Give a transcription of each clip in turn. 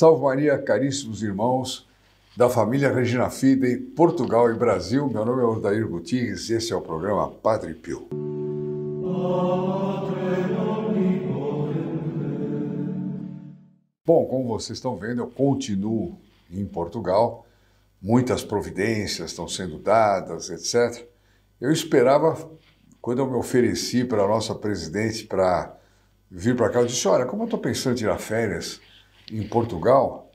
Salve Maria, caríssimos irmãos da família Regina Fidem, Portugal e Brasil. Meu nome é Ordair Gutierrez e esse é o programa Padre Pio. Bom, como vocês estão vendo, eu continuo em Portugal. Muitas providências estão sendo dadas, etc. Eu esperava, quando eu me ofereci para a nossa presidente para vir para cá, eu disse: Olha, como eu estou pensando em tirar férias, em Portugal,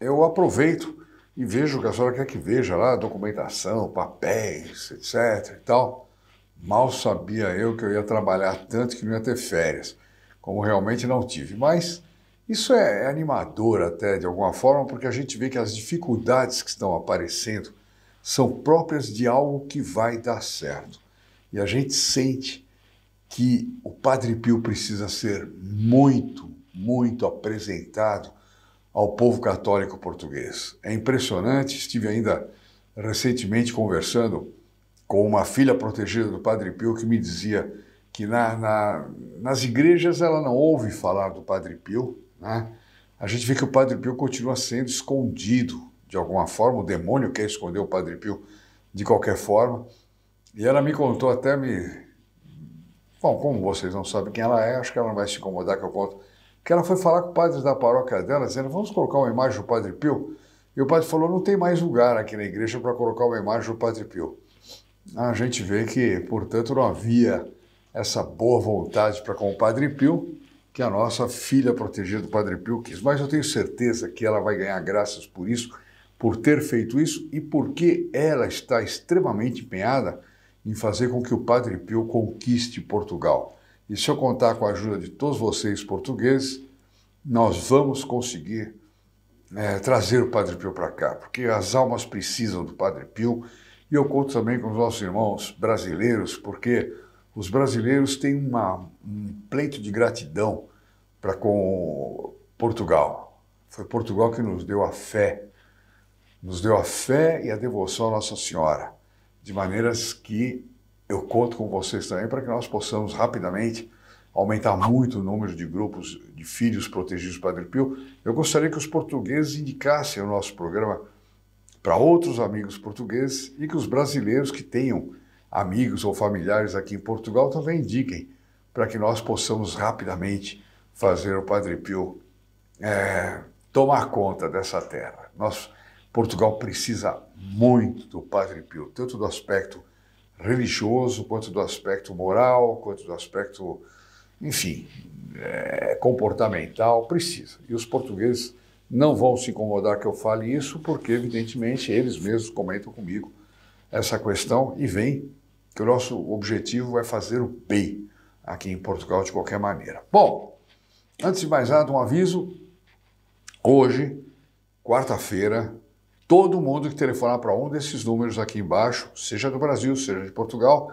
eu aproveito e vejo o que a senhora quer que veja lá, documentação, papéis, etc e tal. Mal sabia eu que eu ia trabalhar tanto que não ia ter férias, como realmente não tive. Mas isso é animador até de alguma forma, porque a gente vê que as dificuldades que estão aparecendo são próprias de algo que vai dar certo. E a gente sente que o Padre Pio precisa ser muito muito apresentado ao povo católico português. É impressionante, estive ainda recentemente conversando com uma filha protegida do Padre Pio que me dizia que na, na, nas igrejas ela não ouve falar do Padre Pio, né? a gente vê que o Padre Pio continua sendo escondido de alguma forma, o demônio quer esconder o Padre Pio de qualquer forma. E ela me contou até me. Bom, como vocês não sabem quem ela é, acho que ela não vai se incomodar que eu conto que ela foi falar com o padre da paróquia dela, dizendo, vamos colocar uma imagem do Padre Pio? E o padre falou, não tem mais lugar aqui na igreja para colocar uma imagem do Padre Pio. A gente vê que, portanto, não havia essa boa vontade para com o Padre Pio, que a nossa filha protegida do Padre Pio quis. Mas eu tenho certeza que ela vai ganhar graças por isso, por ter feito isso e porque ela está extremamente empenhada em fazer com que o Padre Pio conquiste Portugal. E se eu contar com a ajuda de todos vocês portugueses, nós vamos conseguir é, trazer o Padre Pio para cá, porque as almas precisam do Padre Pio. E eu conto também com os nossos irmãos brasileiros, porque os brasileiros têm uma, um pleito de gratidão para com Portugal. Foi Portugal que nos deu a fé, nos deu a fé e a devoção à Nossa Senhora, de maneiras que eu conto com vocês também para que nós possamos rapidamente aumentar muito o número de grupos de filhos protegidos do Padre Pio. Eu gostaria que os portugueses indicassem o nosso programa para outros amigos portugueses e que os brasileiros que tenham amigos ou familiares aqui em Portugal também indiquem, para que nós possamos rapidamente fazer o Padre Pio é, tomar conta dessa terra. Nós, Portugal precisa muito do Padre Pio, tanto do aspecto religioso, quanto do aspecto moral, quanto do aspecto, enfim, é, comportamental, precisa. E os portugueses não vão se incomodar que eu fale isso, porque, evidentemente, eles mesmos comentam comigo essa questão e vem que o nosso objetivo é fazer o bem aqui em Portugal de qualquer maneira. Bom, antes de mais nada, um aviso. Hoje, quarta-feira, Todo mundo que telefonar para um desses números aqui embaixo, seja do Brasil, seja de Portugal,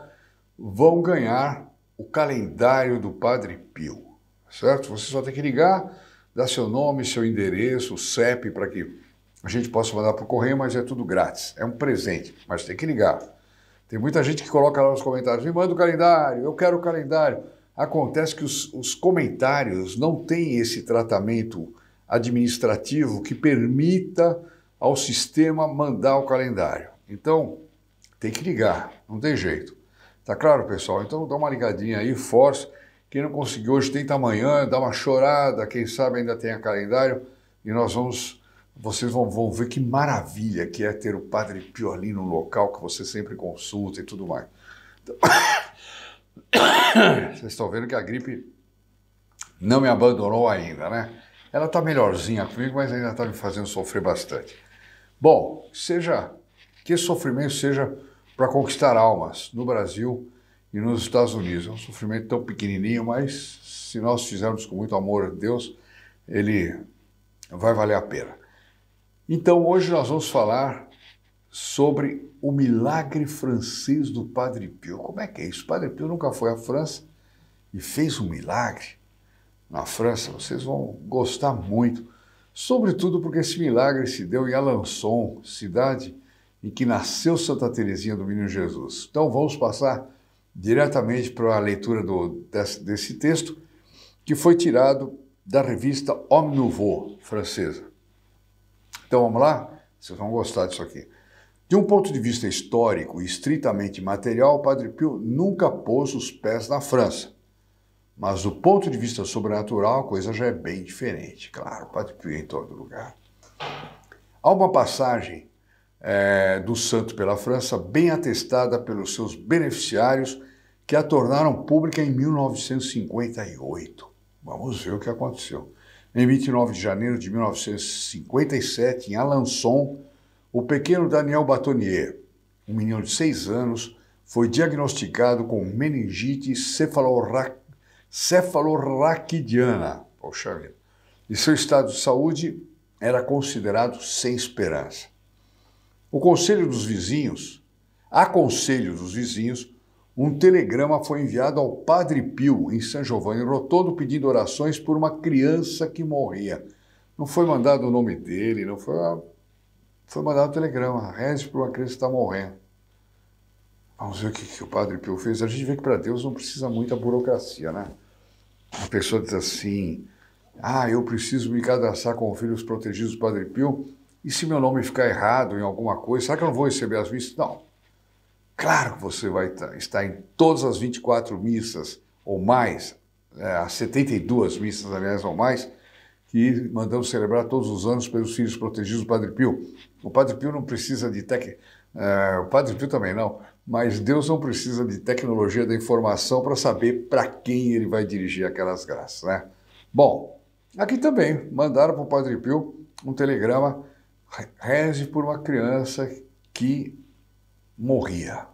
vão ganhar o calendário do Padre Pio, certo? Você só tem que ligar, dar seu nome, seu endereço, o CEP, para que a gente possa mandar para o correio, mas é tudo grátis. É um presente, mas tem que ligar. Tem muita gente que coloca lá nos comentários, me manda o calendário, eu quero o calendário. Acontece que os, os comentários não têm esse tratamento administrativo que permita ao sistema mandar o calendário. Então, tem que ligar, não tem jeito. Tá claro, pessoal? Então dá uma ligadinha aí, força. Quem não conseguiu hoje tenta amanhã, dá uma chorada, quem sabe ainda tenha calendário e nós vamos vocês vão, vão ver que maravilha que é ter o Padre Pioli no local que você sempre consulta e tudo mais. Então, vocês estão vendo que a gripe não me abandonou ainda, né? Ela está melhorzinha comigo, mas ainda está me fazendo sofrer bastante. Bom, seja que sofrimento seja para conquistar almas no Brasil e nos Estados Unidos. É um sofrimento tão pequenininho, mas se nós fizermos com muito amor a Deus, ele vai valer a pena. Então, hoje nós vamos falar sobre o milagre francês do Padre Pio. Como é que é isso? O Padre Pio nunca foi à França e fez um milagre na França. Vocês vão gostar muito sobretudo porque esse milagre se deu em Alençon, cidade em que nasceu Santa Teresinha do Menino Jesus. Então vamos passar diretamente para a leitura do, desse, desse texto, que foi tirado da revista Homme Nouveau, francesa. Então vamos lá? Vocês vão gostar disso aqui. De um ponto de vista histórico e estritamente material, Padre Pio nunca pôs os pés na França. Mas do ponto de vista sobrenatural, a coisa já é bem diferente, claro, pode vir em todo lugar. Há uma passagem é, do santo pela França, bem atestada pelos seus beneficiários, que a tornaram pública em 1958. Vamos ver o que aconteceu. Em 29 de janeiro de 1957, em Alençon, o pequeno Daniel Batonier, um menino de 6 anos, foi diagnosticado com meningite cefalorraquídea cefalorraquidiana. Poxa vida. E seu estado de saúde era considerado sem esperança. O conselho dos vizinhos, a conselho dos vizinhos, um telegrama foi enviado ao Padre Pio, em São Giovanni Rotondo, pedindo orações por uma criança que morria. Não foi mandado o nome dele, não foi. Foi mandado o telegrama. Reze por uma criança que está morrendo. Vamos ver o que, que o Padre Pio fez. A gente vê que para Deus não precisa muita burocracia, né? A pessoa diz assim: ah, eu preciso me cadastrar com filhos protegidos do Padre Pio, e se meu nome ficar errado em alguma coisa, será que eu não vou receber as missas? Não. Claro que você vai estar em todas as 24 missas ou mais, é, as 72 missas, aliás, ou mais, que mandamos celebrar todos os anos pelos filhos protegidos do Padre Pio. O Padre Pio não precisa de técnica. É, o Padre Pio também não mas Deus não precisa de tecnologia da informação para saber para quem ele vai dirigir aquelas graças, né? Bom, aqui também mandaram para o Padre Pio um telegrama, reze por uma criança que morria.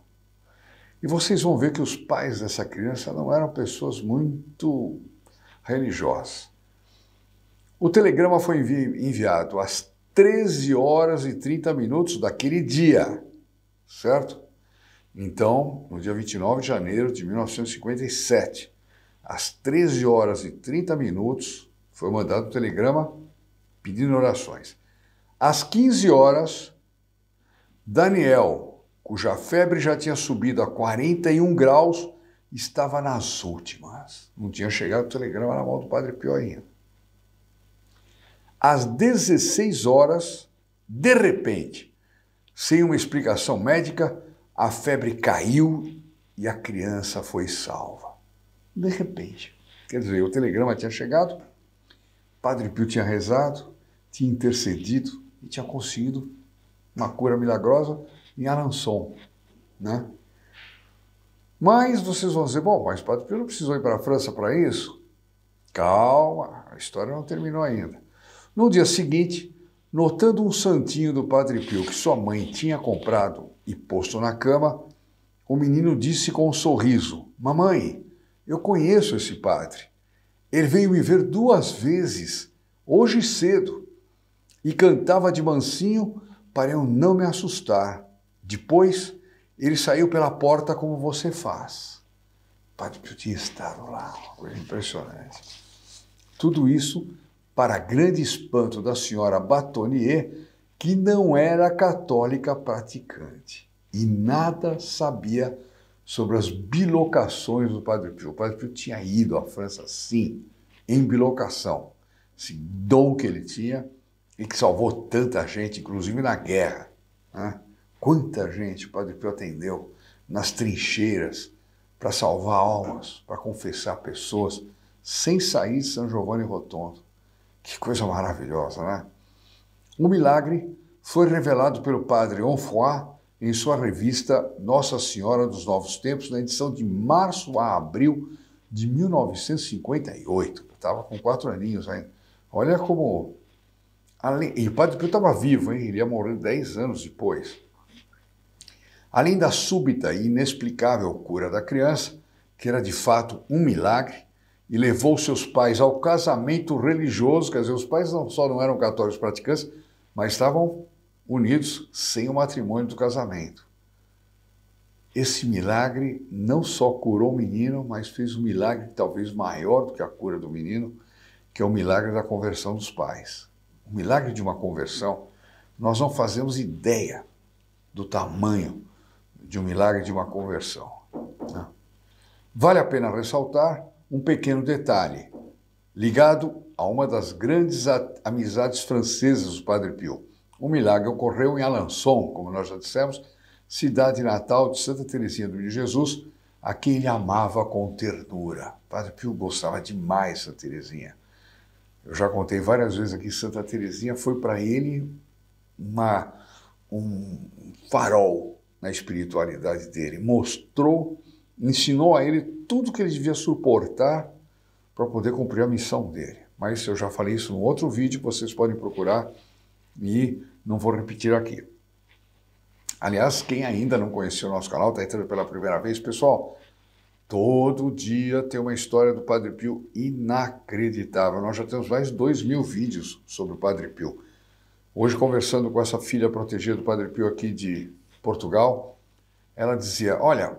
E vocês vão ver que os pais dessa criança não eram pessoas muito religiosas. O telegrama foi envi enviado às 13 horas e 30 minutos daquele dia, certo? Então, no dia 29 de janeiro de 1957, às 13 horas e 30 minutos, foi mandado um telegrama pedindo orações. Às 15 horas, Daniel, cuja febre já tinha subido a 41 graus, estava nas últimas. Não tinha chegado o telegrama na mão do Padre Pio ainda. Às 16 horas, de repente, sem uma explicação médica, a febre caiu e a criança foi salva. De repente. Quer dizer, o telegrama tinha chegado, Padre Pio tinha rezado, tinha intercedido e tinha conseguido uma cura milagrosa em Arançon, né? Mas vocês vão dizer, bom, mas Padre Pio não precisou ir para a França para isso? Calma, a história não terminou ainda. No dia seguinte, notando um santinho do Padre Pio que sua mãe tinha comprado e posto na cama, o menino disse com um sorriso: Mamãe, eu conheço esse padre. Ele veio me ver duas vezes, hoje cedo, e cantava de mansinho para eu não me assustar. Depois, ele saiu pela porta como você faz. padre Pio tinha lá, uma coisa impressionante. Tudo isso para grande espanto da senhora Batonier, que não era católica praticante e nada sabia sobre as bilocações do Padre Pio. O Padre Pio tinha ido à França, sim, em bilocação. Esse dom que ele tinha e que salvou tanta gente, inclusive na guerra. Né? Quanta gente o Padre Pio atendeu nas trincheiras para salvar almas, para confessar pessoas, sem sair de São Giovanni Rotondo. Que coisa maravilhosa, né? Um milagre foi revelado pelo padre Onfroy em sua revista Nossa Senhora dos Novos Tempos, na edição de março a abril de 1958. Estava com quatro aninhos ainda. Olha como. Além... E o Padre Pio estava vivo, hein? ele ia morrer dez anos depois. Além da súbita e inexplicável cura da criança, que era de fato um milagre, e levou seus pais ao casamento religioso, quer dizer, os pais não só não eram católicos praticantes, mas estavam unidos sem o matrimônio do casamento. Esse milagre não só curou o menino, mas fez um milagre talvez maior do que a cura do menino, que é o milagre da conversão dos pais. O milagre de uma conversão, nós não fazemos ideia do tamanho de um milagre de uma conversão. Né? Vale a pena ressaltar um pequeno detalhe ligado a uma das grandes amizades francesas do Padre Pio. O milagre ocorreu em Alençon, como nós já dissemos, cidade natal de Santa Teresinha do Menino Jesus, a quem ele amava com ternura. O Padre Pio gostava demais de Santa Teresinha. Eu já contei várias vezes aqui, Santa Teresinha foi para ele uma, um farol na espiritualidade dele. Mostrou, ensinou a ele tudo que ele devia suportar para poder cumprir a missão dele mas eu já falei isso em outro vídeo, vocês podem procurar e não vou repetir aqui. Aliás, quem ainda não conheceu o nosso canal, está entrando pela primeira vez, pessoal, todo dia tem uma história do Padre Pio inacreditável. Nós já temos mais de dois mil vídeos sobre o Padre Pio. Hoje, conversando com essa filha protegida do Padre Pio aqui de Portugal, ela dizia, olha,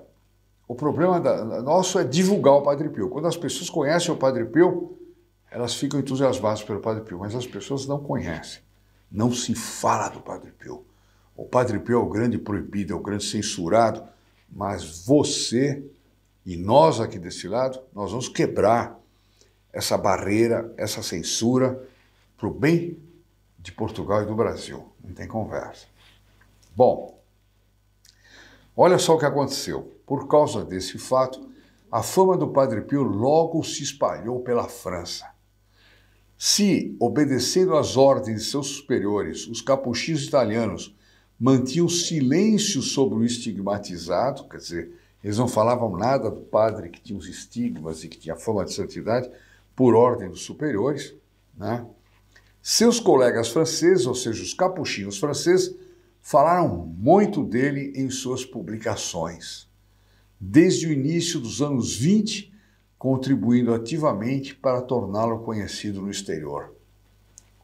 o problema da, nosso é divulgar o Padre Pio. Quando as pessoas conhecem o Padre Pio, elas ficam entusiasmadas pelo Padre Pio, mas as pessoas não conhecem. Não se fala do Padre Pio. O Padre Pio é o grande proibido, é o grande censurado, mas você e nós aqui desse lado, nós vamos quebrar essa barreira, essa censura para o bem de Portugal e do Brasil. Não tem conversa. Bom, olha só o que aconteceu. Por causa desse fato, a fama do Padre Pio logo se espalhou pela França. Se, obedecendo às ordens de seus superiores, os capuchinhos italianos mantinham silêncio sobre o estigmatizado, quer dizer, eles não falavam nada do padre que tinha os estigmas e que tinha fama de santidade, por ordem dos superiores, né? seus colegas franceses, ou seja, os capuchinhos franceses, falaram muito dele em suas publicações. Desde o início dos anos 20, contribuindo ativamente para torná-lo conhecido no exterior.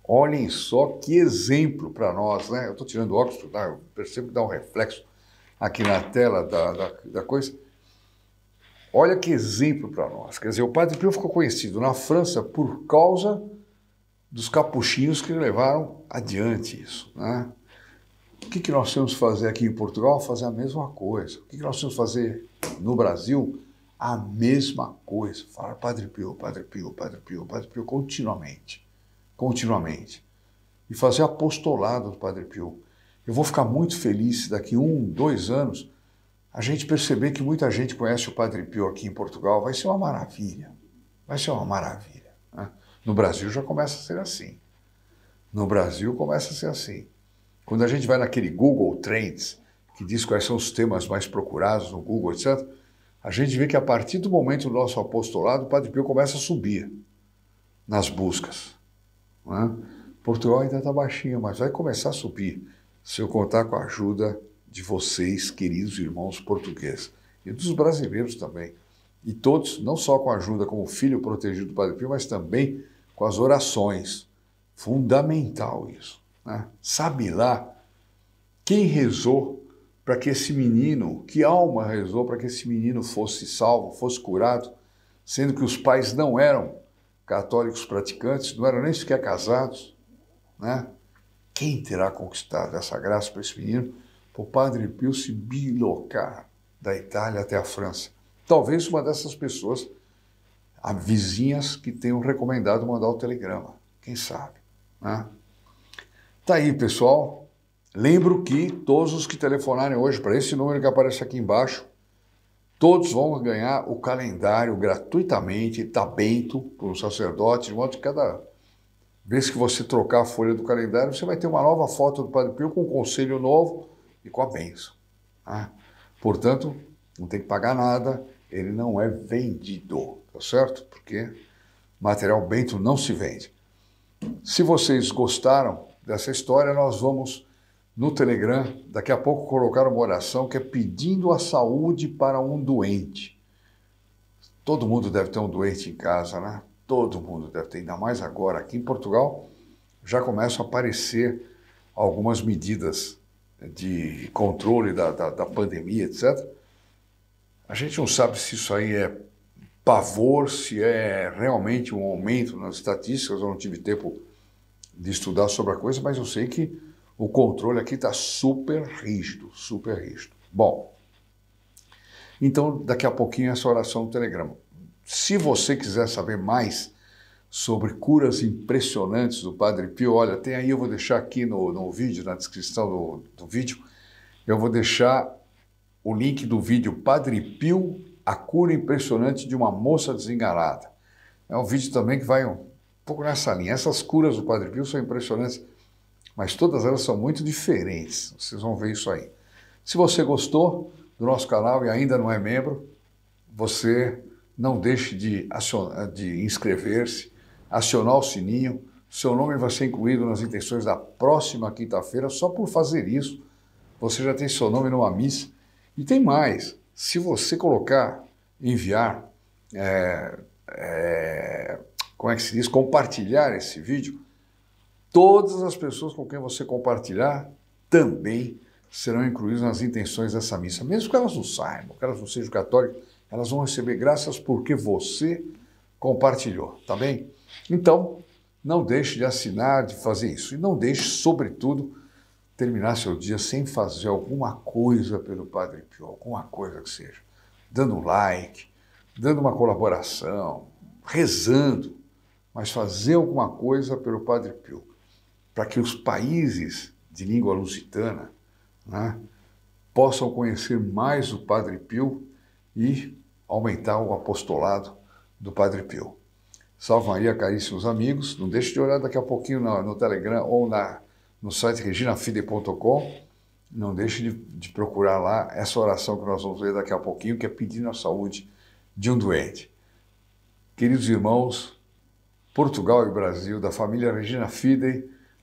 Olhem só que exemplo para nós, né? Eu estou tirando óculos, tá? eu percebo que dá um reflexo aqui na tela da, da, da coisa. Olha que exemplo para nós. Quer dizer, o Padre Pio ficou conhecido na França por causa dos capuchinhos que levaram adiante isso. Né? O que, que nós temos que fazer aqui em Portugal? Fazer a mesma coisa. O que, que nós temos que fazer no Brasil? a mesma coisa. Falar Padre Pio, Padre Pio, Padre Pio, Padre Pio, continuamente. Continuamente. E fazer apostolado do Padre Pio. Eu vou ficar muito feliz se daqui um, dois anos a gente perceber que muita gente conhece o Padre Pio aqui em Portugal. Vai ser uma maravilha. Vai ser uma maravilha. Né? No Brasil já começa a ser assim. No Brasil começa a ser assim. Quando a gente vai naquele Google Trends, que diz quais são os temas mais procurados no Google, etc., a gente vê que a partir do momento do nosso apostolado, o Padre Pio começa a subir nas buscas. Né? Portugal ainda está baixinho, mas vai começar a subir se eu contar com a ajuda de vocês, queridos irmãos portugueses, e dos brasileiros também. E todos, não só com a ajuda como filho protegido do Padre Pio, mas também com as orações. Fundamental isso. Né? Sabe lá quem rezou para que esse menino, que alma rezou para que esse menino fosse salvo, fosse curado, sendo que os pais não eram católicos praticantes, não eram nem sequer casados, né? Quem terá conquistado essa graça para esse menino? Para o Padre Pio se bilocar da Itália até a França. Talvez uma dessas pessoas, há vizinhas que tenham recomendado mandar o telegrama. Quem sabe? Né? Tá aí, pessoal. Lembro que todos os que telefonarem hoje para esse número que aparece aqui embaixo, todos vão ganhar o calendário gratuitamente, bento para um sacerdote, de modo que cada vez que você trocar a folha do calendário, você vai ter uma nova foto do Padre Pio com um conselho novo e com a benção. Tá? portanto, não tem que pagar nada, ele não é vendido, tá certo? Porque material bento não se vende. Se vocês gostaram dessa história, nós vamos no Telegram, daqui a pouco colocaram uma oração que é pedindo a saúde para um doente. Todo mundo deve ter um doente em casa, né? Todo mundo deve ter, ainda mais agora. Aqui em Portugal já começam a aparecer algumas medidas de controle da, da, da pandemia, etc. A gente não sabe se isso aí é pavor, se é realmente um aumento nas estatísticas. Eu não tive tempo de estudar sobre a coisa, mas eu sei que o controle aqui está super rígido, super rígido. Bom, então daqui a pouquinho essa oração do Telegrama. Se você quiser saber mais sobre curas impressionantes do Padre Pio, olha, tem aí, eu vou deixar aqui no, no vídeo, na descrição do, do vídeo, eu vou deixar o link do vídeo Padre Pio, a cura impressionante de uma moça desenganada. É um vídeo também que vai um pouco nessa linha. Essas curas do Padre Pio são impressionantes mas todas elas são muito diferentes. Vocês vão ver isso aí. Se você gostou do nosso canal e ainda não é membro, você não deixe de, de inscrever-se, acionar o sininho. Seu nome vai ser incluído nas intenções da próxima quinta-feira. Só por fazer isso, você já tem seu nome numa missa. E tem mais: se você colocar, enviar, é, é, como é que se diz, compartilhar esse vídeo, Todas as pessoas com quem você compartilhar também serão incluídas nas intenções dessa missa. Mesmo que elas não saibam, que elas não sejam católicas, elas vão receber graças porque você compartilhou, tá bem? Então, não deixe de assinar, de fazer isso. E não deixe, sobretudo, terminar seu dia sem fazer alguma coisa pelo Padre Pio, alguma coisa que seja. Dando um like, dando uma colaboração, rezando, mas fazer alguma coisa pelo Padre Pio para que os países de língua lusitana né, possam conhecer mais o Padre Pio e aumentar o apostolado do Padre Pio. Salve Maria, caríssimos amigos. Não deixe de olhar daqui a pouquinho no, no Telegram ou na, no site reginafide.com. Não deixe de, de, procurar lá essa oração que nós vamos ler daqui a pouquinho, que é pedindo a saúde de um doente. Queridos irmãos, Portugal e Brasil, da família Regina Fidei,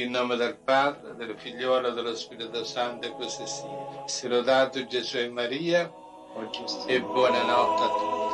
In nome del Padre, del Figliolo e dello Spirito Santo e così sia. Si lodato Gesù e Maria e buonanotte a tutti.